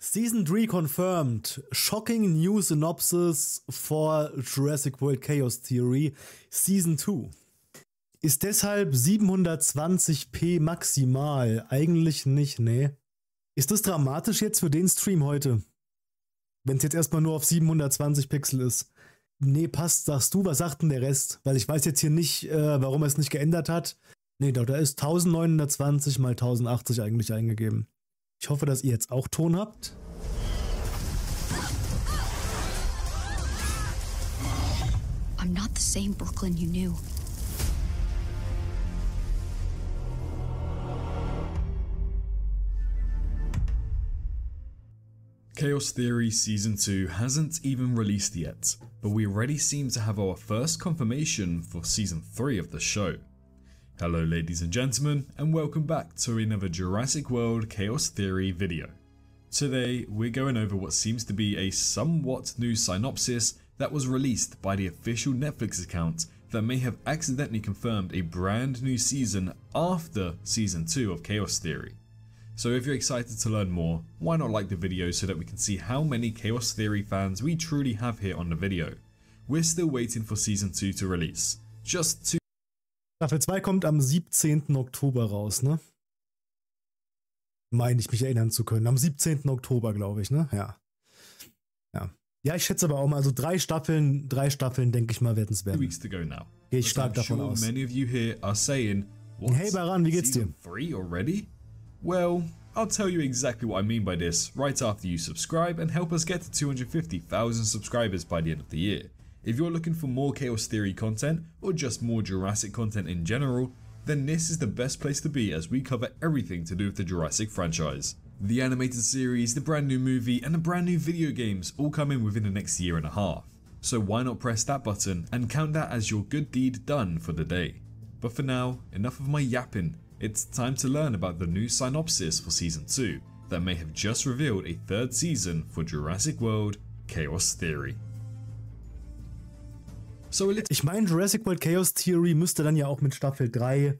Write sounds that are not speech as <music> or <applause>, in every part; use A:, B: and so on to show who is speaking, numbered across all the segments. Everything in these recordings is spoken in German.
A: Season 3 confirmed. Shocking new synopsis for Jurassic World Chaos Theory Season 2. Ist deshalb 720p maximal. Eigentlich nicht, nee. Ist das dramatisch jetzt für den Stream heute? Wenn es jetzt erstmal nur auf 720 Pixel ist. Nee, passt, sagst du, was sagt denn der Rest? Weil ich weiß jetzt hier nicht, äh, warum er es nicht geändert hat. Nee, da, da ist 1920 mal 1080 eigentlich eingegeben. Ich hoffe, dass ihr jetzt auch Ton habt.
B: I'm not the same Brooklyn you knew. Chaos Theory Season 2 hasn't even released yet, but we already seem to have our first confirmation for Season 3 of the show. Hello ladies and gentlemen and welcome back to another Jurassic World Chaos Theory video. Today we're going over what seems to be a somewhat new synopsis that was released by the official Netflix account that may have accidentally confirmed a brand new season after season 2 of Chaos Theory. So if you're excited to learn more, why not like the video so that we can see how many Chaos Theory fans we truly have here on the video. We're still waiting for season 2 to release. Just two Staffel 2 kommt am
A: 17. Oktober raus, ne? Meine ich mich erinnern zu können. Am 17. Oktober, glaube ich, ne? Ja. Ja. Ja, ich schätze aber auch mal, also drei Staffeln, drei Staffeln, denke ich mal, werden es werden. Two
B: weeks to go now.
A: Gehe ich stark davon sure aus. Many
B: of you here are saying, What? Hey Baran, wie geht's dir? Three already? Well, I'll tell you exactly what I mean by this right after you subscribe and help us get to 250,000 subscribers by the end of the year. If you're looking for more Chaos Theory content, or just more Jurassic content in general, then this is the best place to be as we cover everything to do with the Jurassic franchise. The animated series, the brand new movie, and the brand new video games all come in within the next year and a half. So why not press that button and count that as your good deed done for the day. But for now, enough of my yapping, it's time to learn about the new synopsis for season 2 that may have just revealed a third season for Jurassic World Chaos Theory.
A: So ich meine, Jurassic World Chaos Theory müsste dann ja auch mit Staffel 3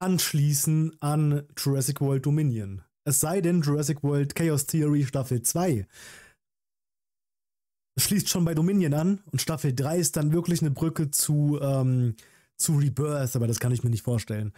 A: anschließen an Jurassic World Dominion. Es sei denn, Jurassic World Chaos Theory Staffel 2 schließt schon bei Dominion an und Staffel 3 ist dann wirklich eine Brücke zu, ähm, zu Rebirth, aber das kann ich mir nicht vorstellen.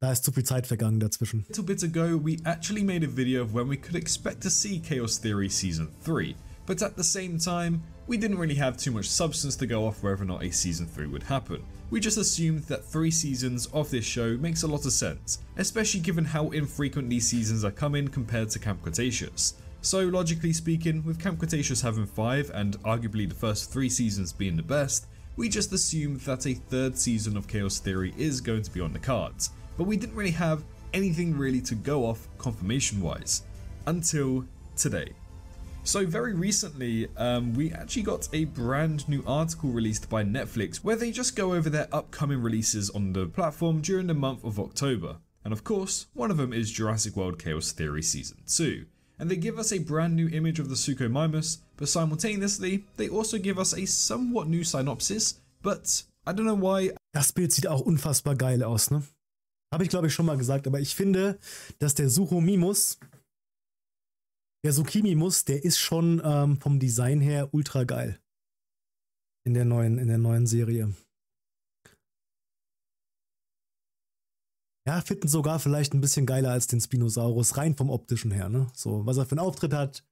A: Da ist zu viel Zeit vergangen dazwischen. A
B: little bit ago, we actually made a video of when we could expect to see Chaos Theory Season 3. but at the same time, we didn't really have too much substance to go off whether or not a season 3 would happen. We just assumed that 3 seasons of this show makes a lot of sense, especially given how infrequently seasons are coming compared to Camp Cretaceous. So logically speaking, with Camp Cretaceous having 5 and arguably the first 3 seasons being the best, we just assumed that a third season of Chaos Theory is going to be on the cards, but we didn't really have anything really to go off confirmation wise. Until today. So very recently, um, we actually got a brand new article released by Netflix where they just go over their upcoming releases on the platform during the month of October. And of course, one of them is Jurassic World Chaos Theory Season 2. And they give us a brand new image of the Suchomimus, but simultaneously, they also give us a somewhat new synopsis, but I don't know why.
A: Das Bild sieht auch unfassbar geil aus, ne? Habe ich glaube ich schon mal gesagt, aber ich finde, dass der Suchomimus Der Sukimi-Mus, der ist schon ähm, vom Design her ultra geil. In der neuen, in der neuen Serie. Ja, finden sogar vielleicht ein bisschen geiler als den Spinosaurus, rein vom optischen her, ne? So, was er für einen Auftritt hat,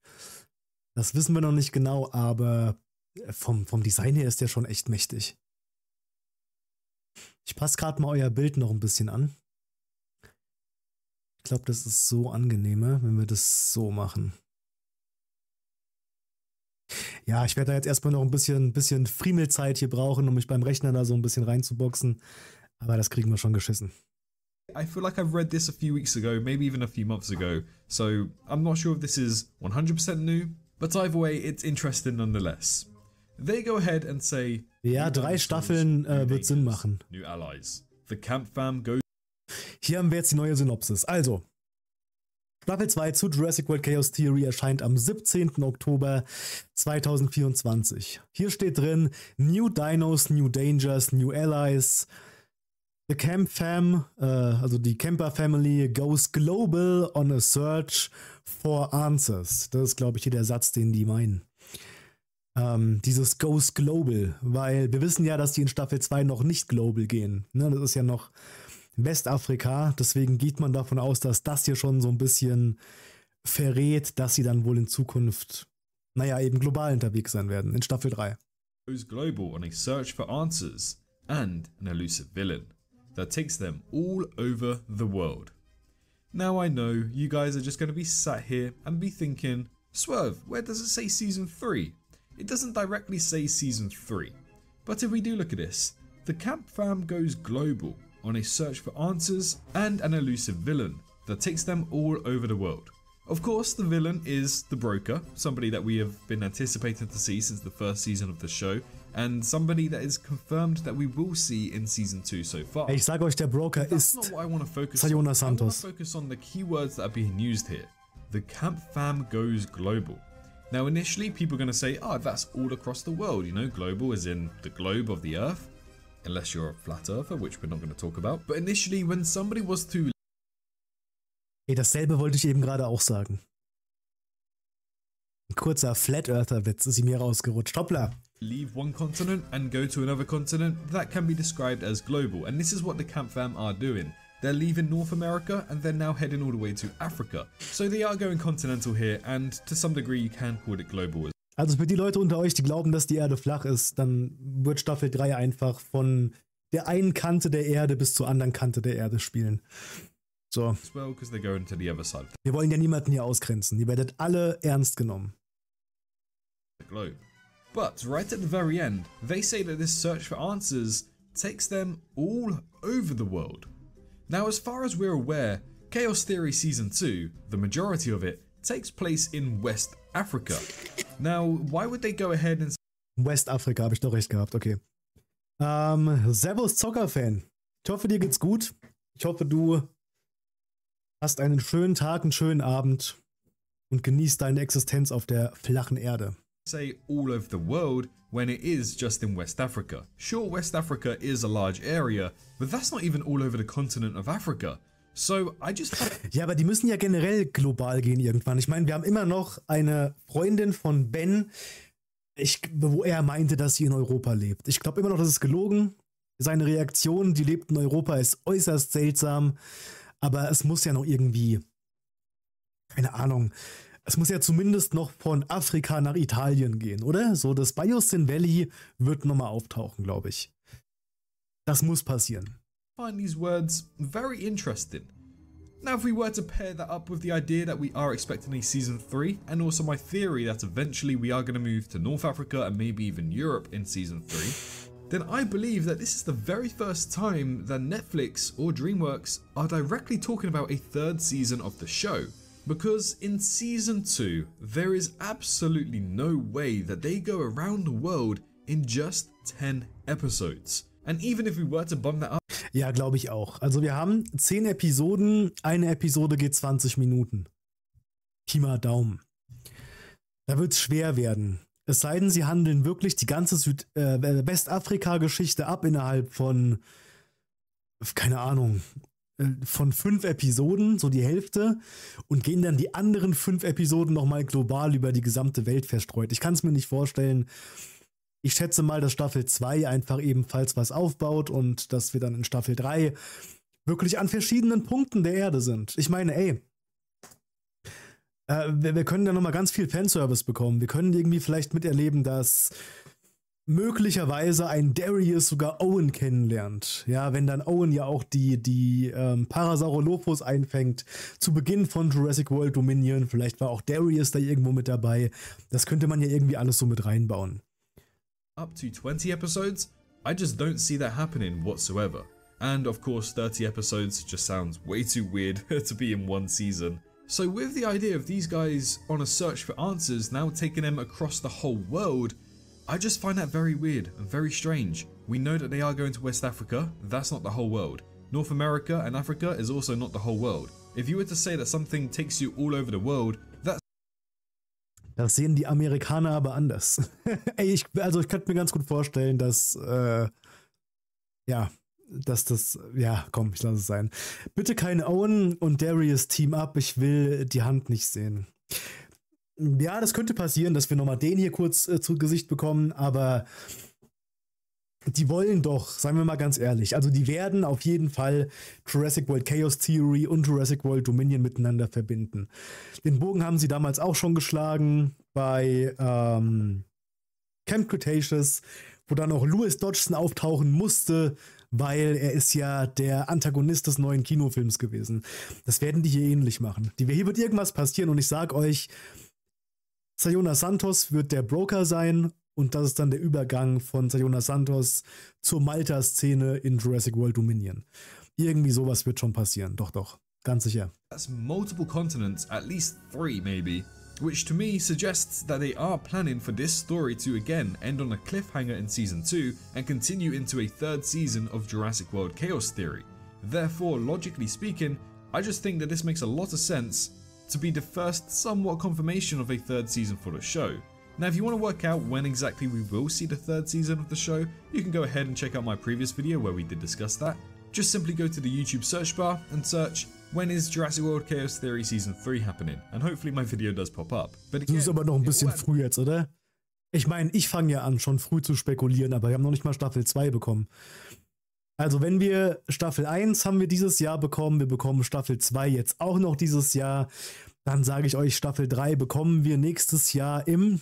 A: das wissen wir noch nicht genau, aber äh, vom, vom Design her ist der schon echt mächtig. Ich passe gerade mal euer Bild noch ein bisschen an glaube, das ist so angenehmer, wenn wir das so machen. Ja, ich werde da jetzt erstmal noch ein bisschen, bisschen Friemelzeit hier brauchen, um mich beim Rechner da so ein bisschen reinzuboxen. Aber das kriegen wir schon geschissen.
B: I feel like I've read this a few weeks ago, maybe even a few months ago. So I'm not sure if this is 100% new, but either way, it's interesting nonetheless. They go ahead and say. Ja, drei Staffeln äh, wird Sinn machen. New allies. The camp fam goes.
A: Hier haben wir jetzt die neue Synopsis. Also, Staffel 2 zu Jurassic World Chaos Theory erscheint am 17. Oktober 2024. Hier steht drin New Dinos, New Dangers, New Allies, The Camp Fam, äh, also die Camper Family, goes global on a search for answers. Das ist, glaube ich, hier der Satz, den die meinen. Ähm, dieses goes global, weil wir wissen ja, dass die in Staffel 2 noch nicht global gehen. Ne, das ist ja noch Westafrika. Deswegen geht man davon aus, dass das hier schon so ein bisschen verrät, dass sie dann wohl in Zukunft, naja, eben global unterwegs sein werden, in Staffel 3.
B: global on a search for answers and an elusive villain that takes them all over the world. Now I know you guys are just going to be sat here and be thinking, Swerve, where does it say season 3? It doesn't directly say season 3. But if we do look at this, the Camp Fam goes global on a search for answers and an elusive villain that takes them all over the world. Of course, the villain is the Broker, somebody that we have been anticipating to see since the first season of the show, and somebody that is confirmed that we will see in season 2 so far. Hey,
A: sage euch, der Broker That's ist not I want to
B: focus Sayona on. Santos. I want to focus on the keywords that are being used here. The Camp Fam goes global. Now, initially, people are going to say, oh, that's all across the world, you know, global is in the globe of the earth unless you're a flat earther, which we're not going to talk about. But initially, when somebody was to.
A: Hey, dasselbe wollte ich eben gerade auch sagen. Ein kurzer Flat Earther Witz ist ihm hier rausgerutscht. Hoppla!
B: Leave one continent and go to another continent, that can be described as global. And this is what the camp fam are doing. They're leaving North America and they're now heading all the way to Africa. So they are going continental here, and to some degree, you can call it global as
A: Also für die Leute unter euch, die glauben, dass die Erde flach ist, dann wird Staffel 3 einfach von der einen Kante der Erde bis zur anderen Kante der Erde spielen.
B: So. Well, Wir
A: wollen ja niemanden hier ausgrenzen. Ihr werdet alle ernst genommen.
B: But right at the very end, they say that this search for answers takes them all over the world. Now, as far as we're aware, Chaos Theory Season 2, the majority of it, takes place in West Africa. Now, why would they go ahead and... West
A: Africa, habe ich doch recht gehabt, okay. Ähm, Servus Zockerfan. Ich hoffe, dir geht's gut. Ich hoffe, du hast einen schönen Tag, einen schönen Abend und genießt deine Existenz auf der flachen Erde.
B: Say all over the world when it is just in West Africa. Sure, West Africa is a large area, but that's not even all over the continent of Africa. So, I just
A: <laughs> ja, aber die müssen ja generell global gehen irgendwann. Ich meine, wir haben immer noch eine Freundin von Ben, ich, wo er meinte, dass sie in Europa lebt. Ich glaube immer noch, das ist gelogen. Seine Reaktion, die lebt in Europa, ist äußerst seltsam. Aber es muss ja noch irgendwie, keine Ahnung, es muss ja zumindest noch von Afrika nach Italien gehen, oder? So, das Biosyn Valley
B: wird nochmal auftauchen, glaube ich. Das muss passieren. find these words very interesting. Now, if we were to pair that up with the idea that we are expecting a season 3, and also my theory that eventually we are going to move to North Africa and maybe even Europe in season 3, then I believe that this is the very first time that Netflix or DreamWorks are directly talking about a third season of the show. Because in season 2, there is absolutely no way that they go around the world in just 10 episodes. And even if we were to bump that up Ja, glaube ich auch.
A: Also wir haben zehn Episoden, eine Episode geht 20 Minuten. Pima Daumen. Da wird es schwer werden. Es sei denn, sie handeln wirklich die ganze Süd äh, Westafrika-Geschichte ab innerhalb von, keine Ahnung, äh, von fünf Episoden, so die Hälfte, und gehen dann die anderen fünf Episoden nochmal global über die gesamte Welt verstreut. Ich kann es mir nicht vorstellen, ich schätze mal, dass Staffel 2 einfach ebenfalls was aufbaut und dass wir dann in Staffel 3 wirklich an verschiedenen Punkten der Erde sind. Ich meine, ey, äh, wir, wir, können da nochmal ganz viel Fanservice bekommen. Wir können irgendwie vielleicht miterleben, dass möglicherweise ein Darius sogar Owen kennenlernt. Ja, wenn dann Owen ja auch die, die ähm, Parasaurolophus einfängt zu Beginn von Jurassic World Dominion. Vielleicht war auch Darius da irgendwo mit dabei. Das könnte man ja irgendwie alles so mit reinbauen.
B: up to 20 episodes, I just don't see that happening whatsoever. And of course, 30 episodes just sounds way too weird <laughs> to be in one season. So, with the idea of these guys on a search for answers now taking them across the whole world, I just find that very weird and very strange. We know that they are going to West Africa, that's not the whole world. North America and Africa is also not the whole world. If you were to say that something takes you all over the world,
A: Das sehen die Amerikaner aber anders. <laughs> Ey, ich, also ich könnte mir ganz gut vorstellen, dass, äh, ja, dass das, ja, komm, ich lasse es sein. Bitte kein Owen und Darius Team up. Ich will die Hand nicht sehen. Ja, das könnte passieren, dass wir nochmal den hier kurz äh, zu Gesicht bekommen, aber die wollen doch, seien wir mal ganz ehrlich, also die werden auf jeden Fall Jurassic World Chaos Theory und Jurassic World Dominion miteinander verbinden. Den Bogen haben sie damals auch schon geschlagen bei ähm, Camp Cretaceous, wo dann auch Louis Dodgson auftauchen musste, weil er ist ja der Antagonist des neuen Kinofilms gewesen. Das werden die hier ähnlich machen. Die, hier wird irgendwas passieren und ich sag euch, Sayona Santos wird der Broker sein Und das ist dann der Übergang von Sayona Santos zur Malta-Szene in Jurassic World Dominion. Irgendwie sowas wird schon passieren, doch, doch. Ganz sicher.
B: That's multiple continents, at least three maybe. Which to me suggests that they are planning for this story to again end on a cliffhanger in season 2 and continue into a third season of Jurassic World Chaos Theory. Therefore, logically speaking, I just think that this makes a lot of sense to be the first somewhat confirmation of a third season for the show. Now if you want to work out when exactly we will see the third season of the show, you can go ahead and check out my previous video where we did discuss that. Just simply go to the YouTube search bar and search when is Jurassic World Chaos Theory Season 3 happening? And hopefully my video does pop up.
A: But again, das ist aber noch ein bisschen früh jetzt, oder? Ich meine, ich fange ja an, schon früh zu spekulieren, aber wir haben noch nicht mal Staffel 2 bekommen. Also, wenn wir Staffel 1 haben wir dieses Jahr bekommen, wir bekommen Staffel 2 jetzt auch noch dieses Jahr, dann sage ich euch, Staffel 3 bekommen wir nächstes Jahr im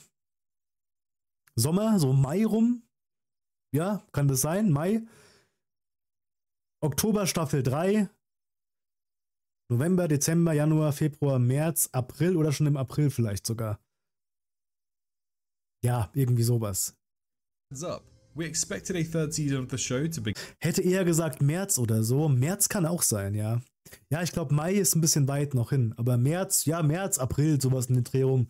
A: Sommer, so Mai rum. Ja, kann das sein? Mai. Oktober Staffel 3. November, Dezember, Januar, Februar, März, April oder schon im April vielleicht sogar. Ja, irgendwie sowas. Hätte eher gesagt März oder so. März kann auch sein, ja. Ja, ich glaube, Mai ist ein bisschen weit noch hin. Aber März, ja, März, April, sowas in den Dreh rum,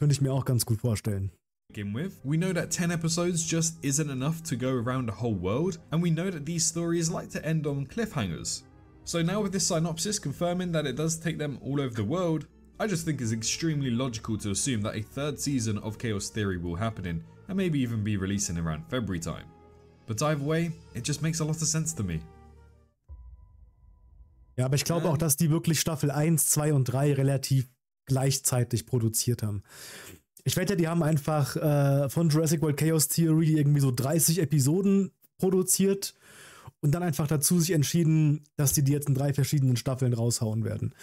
A: könnte ich mir auch ganz gut vorstellen.
B: begin with. We know that 10 episodes just isn't enough to go around the whole world, and we know that these stories like to end on cliffhangers. So now with this synopsis confirming that it does take them all over the world, I just think it's extremely logical to assume that a third season of Chaos Theory will happen in, and maybe even be releasing around February time. But either way, it just makes a lot of sense to me.
A: Ja, aber ich glaube auch, dass die wirklich Staffel 1, 2 und 3 relativ gleichzeitig produziert haben. Ich wette, die haben einfach äh, von Jurassic World Chaos Theory irgendwie so 30 Episoden produziert und dann einfach dazu sich entschieden, dass die die jetzt in drei verschiedenen Staffeln raushauen werden.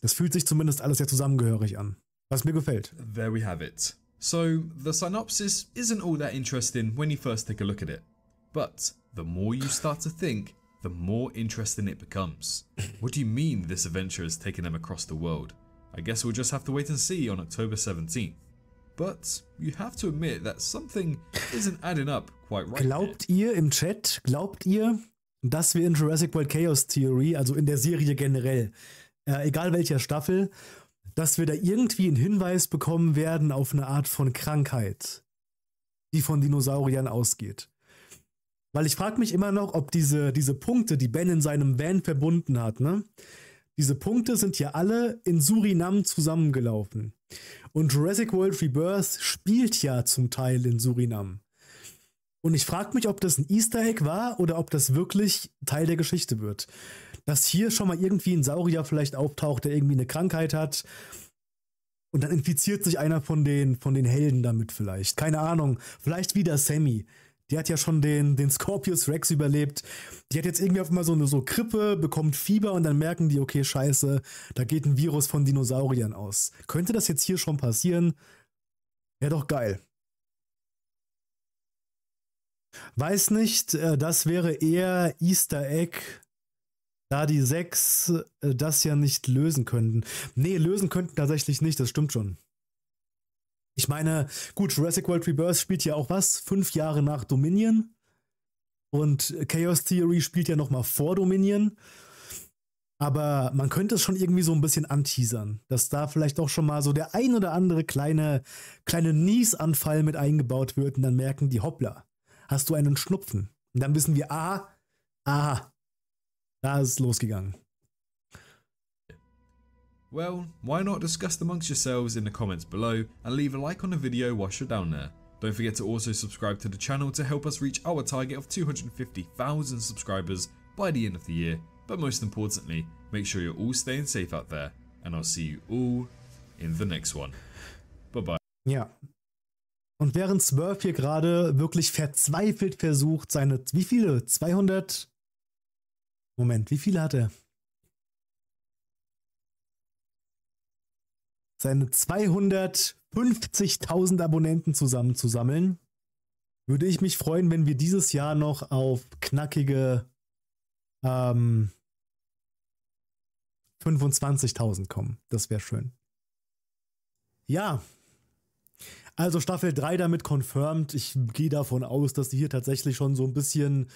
A: Das fühlt sich zumindest alles sehr zusammengehörig an, was mir gefällt.
B: There we have it. So, the synopsis isn't all that interesting when you first take a look at it. But the more you start to think, the more interesting it becomes. What do you mean this adventure has taken them across the world? I guess we'll just have to wait and see on October 17th. But you have to admit that something isn't adding up quite right. Glaubt ihr im Chat, glaubt ihr,
A: dass wir in Jurassic World Chaos Theory, also in der Serie generell, äh, egal welcher Staffel, dass wir da irgendwie einen Hinweis bekommen werden auf eine Art von Krankheit, die von Dinosauriern ausgeht? Weil ich frage mich immer noch, ob diese, diese Punkte, die Ben in seinem Van verbunden hat, ne? Diese Punkte sind ja alle in Surinam zusammengelaufen. Und Jurassic World Rebirth spielt ja zum Teil in Surinam. Und ich frage mich, ob das ein Easter Egg war oder ob das wirklich Teil der Geschichte wird. Dass hier schon mal irgendwie ein Saurier vielleicht auftaucht, der irgendwie eine Krankheit hat. Und dann infiziert sich einer von den, von den Helden damit vielleicht. Keine Ahnung. Vielleicht wieder Sammy. Die hat ja schon den, den Scorpius Rex überlebt. Die hat jetzt irgendwie auf einmal so eine so Krippe, bekommt Fieber und dann merken die, okay, scheiße, da geht ein Virus von Dinosauriern aus. Könnte das jetzt hier schon passieren? Wäre doch geil. Weiß nicht, äh, das wäre eher Easter Egg, da die sechs äh, das ja nicht lösen könnten. Nee, lösen könnten tatsächlich nicht, das stimmt schon. Ich meine, gut, Jurassic World Rebirth spielt ja auch was? Fünf Jahre nach Dominion. Und Chaos Theory spielt ja nochmal vor Dominion. Aber man könnte es schon irgendwie so ein bisschen anteasern, dass da vielleicht auch schon mal so der ein oder andere kleine, kleine Niesanfall mit eingebaut wird und dann merken die, hoppla, hast du einen Schnupfen? Und dann wissen wir, aha, aha, da ist es losgegangen.
B: Well, why not discuss amongst yourselves in the comments below and leave a like on the video whilst you're down there. Don't forget to also subscribe to the channel to help us reach our target of 250,000 subscribers by the end of the year. But most importantly, make sure you're all staying safe out there and I'll see you all in the next one. Bye bye.
A: Yeah, Und während Smurf hier gerade wirklich verzweifelt versucht, seine, wie viele? 200? Moment, wie viele hat er? seine 250.000 Abonnenten zusammenzusammeln, würde ich mich freuen, wenn wir dieses Jahr noch auf knackige ähm, 25.000 kommen. Das wäre schön. Ja. Also Staffel 3 damit confirmed. Ich gehe davon aus, dass die hier tatsächlich schon so ein bisschen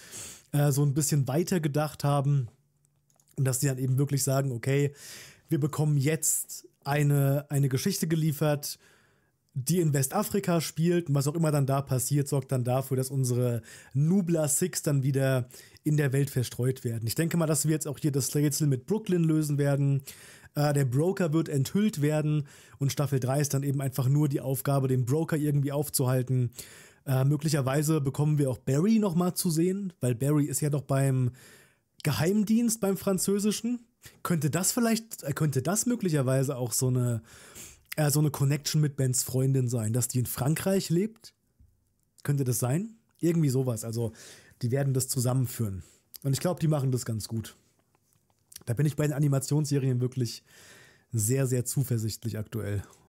A: äh, so ein bisschen weiter gedacht haben und dass die dann eben wirklich sagen, okay, wir bekommen jetzt eine, eine Geschichte geliefert, die in Westafrika spielt und was auch immer dann da passiert, sorgt dann dafür, dass unsere Nublar Six dann wieder in der Welt verstreut werden. Ich denke mal, dass wir jetzt auch hier das Rätsel mit Brooklyn lösen werden. Äh, der Broker wird enthüllt werden und Staffel 3 ist dann eben einfach nur die Aufgabe, den Broker irgendwie aufzuhalten. Äh, möglicherweise bekommen wir auch Barry nochmal zu sehen, weil Barry ist ja noch beim Geheimdienst beim Französischen. Könnte das vielleicht, äh, könnte das möglicherweise auch so eine, äh, so eine Connection mit Bens Freundin sein, dass die in Frankreich lebt? Könnte das sein? Irgendwie sowas. Also, die werden das zusammenführen. Und ich glaube, die machen das ganz gut. Da bin ich bei den Animationsserien wirklich sehr, sehr zuversichtlich aktuell.